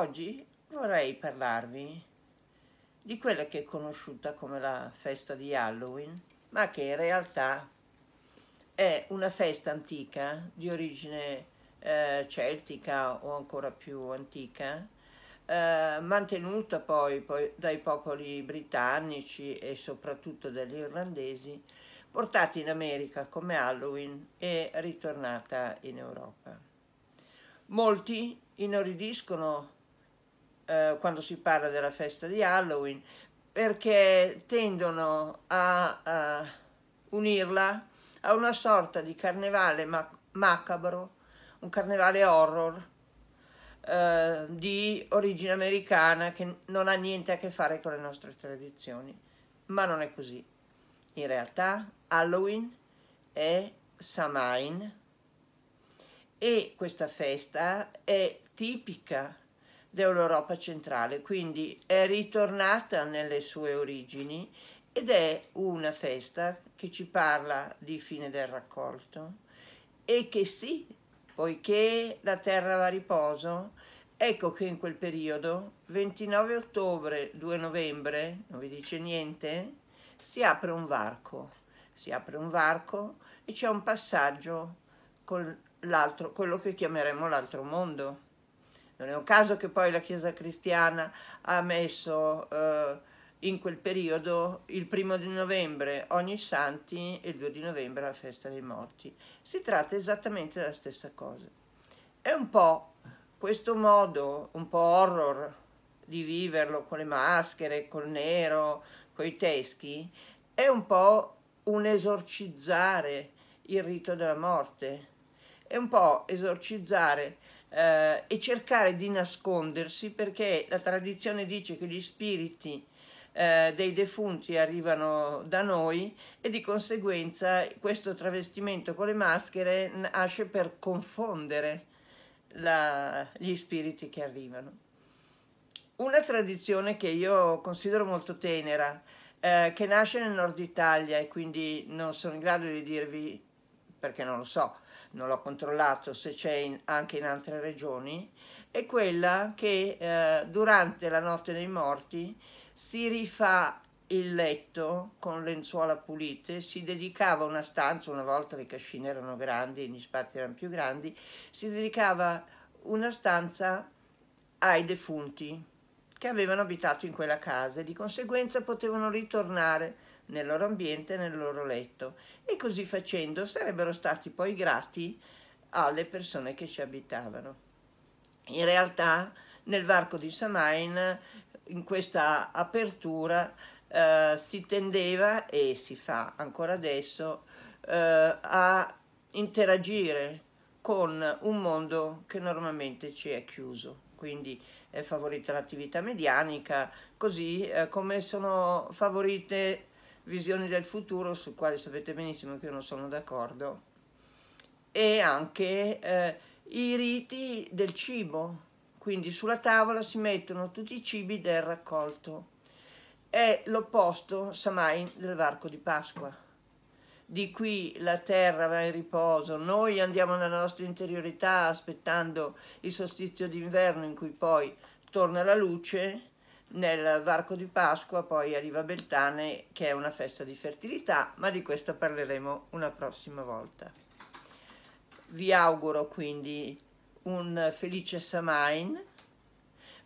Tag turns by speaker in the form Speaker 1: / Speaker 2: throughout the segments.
Speaker 1: Oggi vorrei parlarvi di quella che è conosciuta come la festa di Halloween, ma che in realtà è una festa antica di origine eh, celtica o ancora più antica, eh, mantenuta poi, poi dai popoli britannici e soprattutto dagli irlandesi, portata in America come Halloween e ritornata in Europa. Molti inorridiscono eh, quando si parla della festa di Halloween, perché tendono a, a unirla a una sorta di carnevale mac macabro, un carnevale horror eh, di origine americana che non ha niente a che fare con le nostre tradizioni. Ma non è così. In realtà Halloween è Samain e questa festa è tipica dell'Europa centrale, quindi è ritornata nelle sue origini ed è una festa che ci parla di fine del raccolto e che sì, poiché la terra va a riposo, ecco che in quel periodo, 29 ottobre, 2 novembre, non vi dice niente, si apre un varco, si apre un varco e c'è un passaggio con l'altro, quello che chiameremo l'altro mondo non è un caso che poi la Chiesa cristiana ha messo eh, in quel periodo il primo di novembre ogni santi e il 2 di novembre la festa dei morti. Si tratta esattamente della stessa cosa. È un po' questo modo, un po' horror, di viverlo con le maschere, col nero, con i teschi, è un po' un esorcizzare il rito della morte, è un po' esorcizzare eh, e cercare di nascondersi perché la tradizione dice che gli spiriti eh, dei defunti arrivano da noi e di conseguenza questo travestimento con le maschere nasce per confondere la, gli spiriti che arrivano. Una tradizione che io considero molto tenera, eh, che nasce nel nord Italia e quindi non sono in grado di dirvi perché non lo so, non l'ho controllato se c'è anche in altre regioni, è quella che eh, durante la notte dei morti si rifà il letto con lenzuola pulite, si dedicava una stanza, una volta le cascine erano grandi, gli spazi erano più grandi, si dedicava una stanza ai defunti che avevano abitato in quella casa e di conseguenza potevano ritornare nel loro ambiente, nel loro letto e così facendo sarebbero stati poi grati alle persone che ci abitavano. In realtà nel varco di Samain in questa apertura eh, si tendeva e si fa ancora adesso eh, a interagire con un mondo che normalmente ci è chiuso. Quindi è favorita l'attività medianica, così eh, come sono favorite visioni del futuro su quali sapete benissimo che io non sono d'accordo e anche eh, i riti del cibo quindi sulla tavola si mettono tutti i cibi del raccolto è l'opposto samai del varco di Pasqua di qui la terra va in riposo, noi andiamo nella nostra interiorità aspettando il solstizio d'inverno in cui poi torna la luce, nel varco di Pasqua poi arriva Beltane che è una festa di fertilità, ma di questa parleremo una prossima volta. Vi auguro quindi un felice Samain,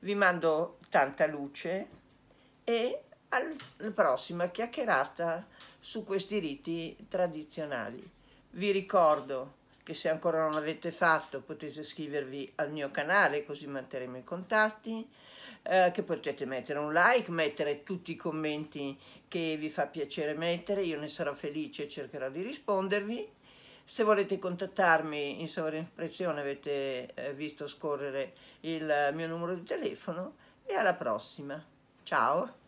Speaker 1: vi mando tanta luce e alla prossima chiacchierata su questi riti tradizionali. Vi ricordo che se ancora non l'avete fatto potete iscrivervi al mio canale così manteremo i contatti, eh, che potete mettere un like, mettere tutti i commenti che vi fa piacere mettere, io ne sarò felice e cercherò di rispondervi. Se volete contattarmi in sovraimpressione avete eh, visto scorrere il mio numero di telefono e alla prossima. Ciao!